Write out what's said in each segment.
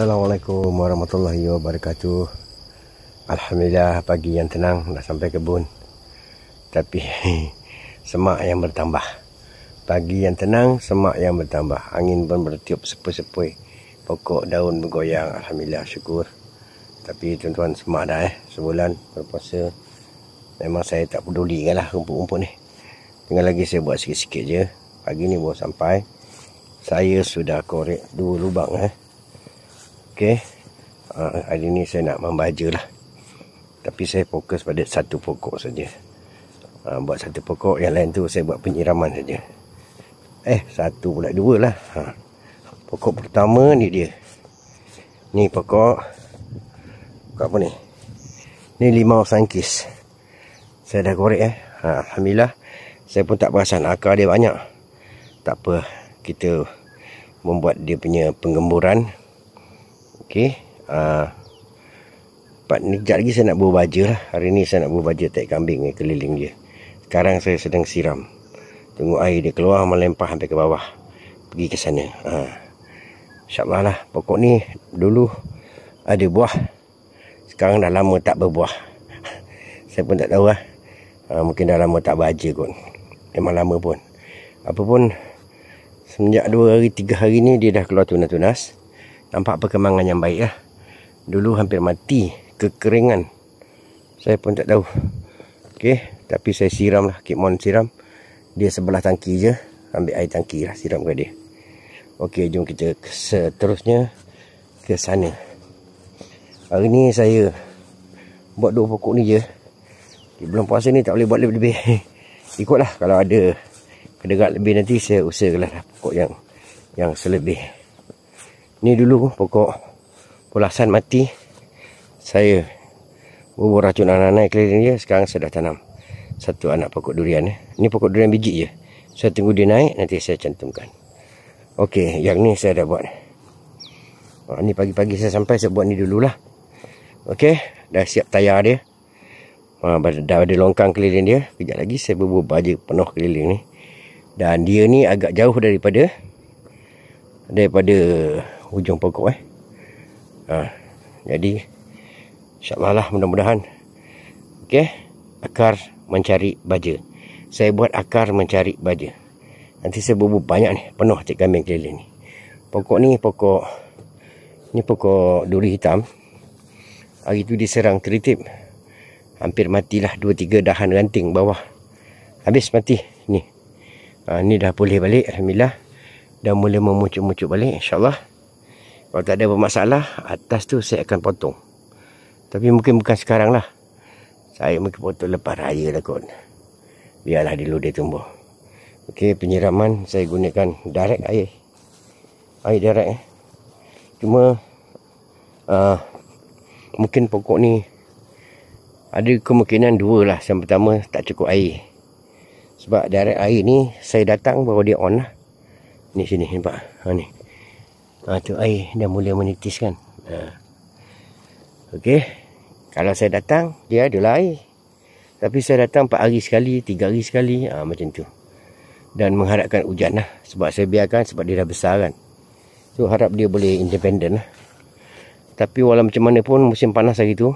Assalamualaikum warahmatullahi wabarakatuh Alhamdulillah pagi yang tenang dah sampai kebun Tapi semak yang bertambah Pagi yang tenang semak yang bertambah Angin pun bertiup sepoi-sepoi Pokok daun bergoyang Alhamdulillah syukur Tapi tuan-tuan semak dah eh Sebulan berpuasa Memang saya tak peduli kan lah rumput-rumput ni Tinggal lagi saya buat sikit-sikit je Pagi ni baru sampai Saya sudah korek dua lubang eh Okey. Ah, hari ni saya nak membaja lah. Tapi saya fokus pada satu pokok saja. Ha, buat satu pokok yang lain tu saya buat penyiraman saja. Eh, satu pula dua lah. Ha. Pokok pertama ni dia. Ni pokok. Pokok apa ni? Ni limau sangkis. Saya dah korek eh. Ha, Alhamdulillah. Saya pun tak perasan akar dia banyak. Tak apa. Kita membuat dia punya penggemburan Okay. Uh, Pak ni sekejap lagi saya nak buah baju lah. Hari ni saya nak buah baju tak kambing ni keliling dia. Sekarang saya sedang siram. Tunggu air dia keluar melempah sampai ke bawah. Pergi ke sana. Ha. InsyaAllah lah. Pokok ni dulu ada buah. Sekarang dah lama tak berbuah. saya pun tak tahu lah. Ha, mungkin dah lama tak baja kot. Memang lama pun. Apa pun. Semenjak 2 hari 3 hari ni dia dah keluar tunas-tunas nampak perkembangan yang baik lah dulu hampir mati kekeringan saya pun tak tahu Okey, tapi saya siram lah keep on siram dia sebelah tangki je ambil air tangki lah siram ke dia Okey, jom kita seterusnya ke sana hari ni saya buat dua pokok ni je belum puasa ni tak boleh buat lebih-lebih ikutlah kalau ada kedegak lebih nanti saya usahakanlah pokok yang yang selebih Ni dulu pokok pulasan mati saya bubur racun anak-anak keliling dia sekarang saya dah tanam satu anak pokok durian eh. ni pokok durian biji je saya tunggu dia naik nanti saya cantumkan ok yang ni saya dah buat oh, ni pagi-pagi saya sampai saya buat ni dululah ok dah siap tayar dia oh, dah ada longkang keliling dia kejap lagi saya bubur baja penuh keliling ni dan dia ni agak jauh daripada daripada hujung pokok eh. Ha, jadi insyaAllah lah mudah-mudahan. Okey. Akar mencari baja. Saya buat akar mencari baja. Nanti saya bubuh banyak ni. Penuh cik gambing keliling ni. Pokok ni pokok. Ni pokok duri hitam. Hari tu diserang keritip. Hampir matilah 2-3 dahan ranting bawah. Habis mati. Ni. Ha, ni dah boleh balik. Alhamdulillah. Dah mula memucuk-mucuk balik. InsyaAllah. Kalau tak ada bermasalah Atas tu saya akan potong Tapi mungkin bukan sekarang lah Saya mungkin potong lepas raya lah kot Biarlah dulu dia tumbuh Okey penyiraman saya gunakan direct air Air direct eh Cuma uh, Mungkin pokok ni Ada kemungkinan dua lah Yang pertama tak cukup air Sebab direct air ni Saya datang baru dia on lah Ni sini nampak ha, ni ha, tu air dah mula menitis kan ha. Ah. Okey, kalau saya datang dia ada air tapi saya datang 4 hari sekali 3 hari sekali ha, macam tu dan mengharapkan hujan lah sebab saya biarkan sebab dia dah besar kan so harap dia boleh independen lah tapi walau macam mana pun musim panas hari tu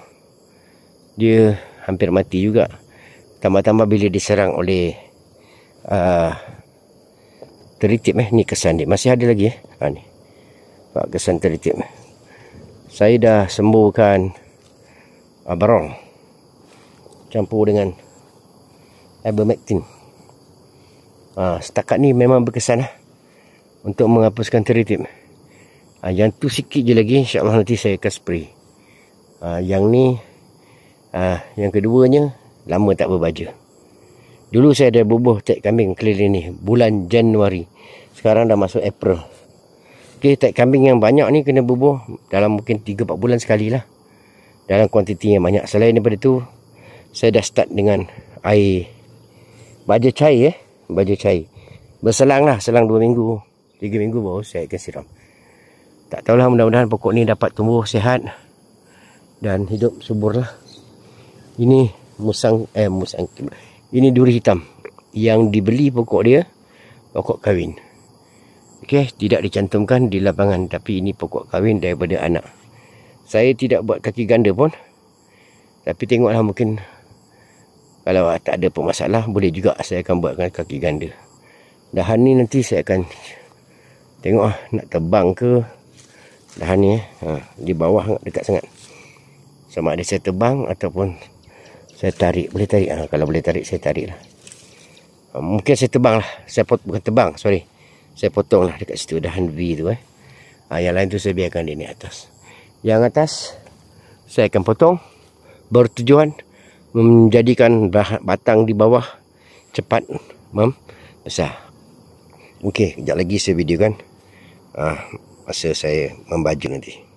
dia hampir mati juga tambah-tambah bila diserang oleh uh, teritip eh ni kesan dia masih ada lagi eh ha, ni Pak Kesan Teritip. Saya dah sembuhkan uh, campur dengan ivermectin. Ah setakat ni memang berkesan lah untuk menghapuskan teritip. Uh, ha, yang tu sikit je lagi insya nanti saya akan spray. Uh, yang ni uh, yang keduanya lama tak berbaja. Dulu saya ada bubuh tek kambing keliling ni bulan Januari. Sekarang dah masuk April. Okey, tak kambing yang banyak ni kena bubuh dalam mungkin 3 4 bulan sekali lah. Dalam kuantiti yang banyak. Selain daripada tu, saya dah start dengan air baja cair eh, baja cair. Berselang lah, selang 2 minggu, 3 minggu baru saya akan siram. Tak tahulah mudah-mudahan pokok ni dapat tumbuh sehat dan hidup subur lah. Ini musang, eh musang. Ini duri hitam yang dibeli pokok dia, pokok kawin. Okey, tidak dicantumkan di lapangan tapi ini pokok kahwin daripada anak. Saya tidak buat kaki ganda pun. Tapi tengoklah mungkin kalau tak ada permasalah boleh juga saya akan buatkan kaki ganda. Dahan ni nanti saya akan tengok ah nak tebang ke dahan ni eh. Ha, di bawah dekat sangat. Sama ada saya tebang ataupun saya tarik. Boleh tarik ah ha, kalau boleh tarik saya tariklah. Ha, mungkin saya tebang lah. Saya pot bukan tebang, sorry saya potonglah dekat situ dahan V tu eh. Ha, yang lain tu saya biarkan dia ni atas. Yang atas saya akan potong bertujuan menjadikan batang di bawah cepat mem besar. Okey, kejap lagi saya videokan. Ah ha, masa saya membaju nanti.